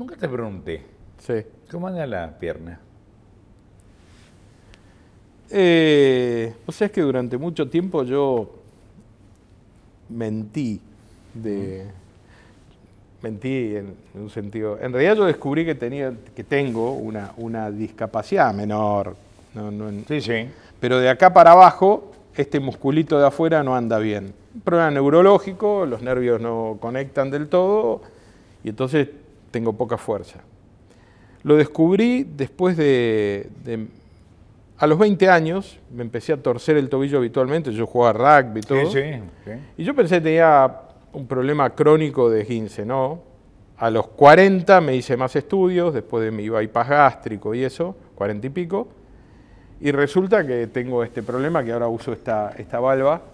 Nunca te pregunté. Sí. ¿Cómo anda la pierna? o eh, sea, pues es que durante mucho tiempo yo mentí de. Mentí en, un sentido. En realidad yo descubrí que tenía, que tengo una, una discapacidad menor. sí, sí. Pero de acá para abajo, este musculito de afuera no anda bien. Un problema neurológico, los nervios no conectan del todo, y entonces tengo poca fuerza. Lo descubrí después de, A los 20 años me empecé a torcer el tobillo habitualmente, yo jugaba rugby y todo. Sí, sí, Y yo pensé que tenía un problema crónico de 15, ¿no? A los 40 me hice más estudios, después de mi bypass gástrico y eso, 40 y pico, y resulta que tengo este problema que ahora uso esta, esta valva.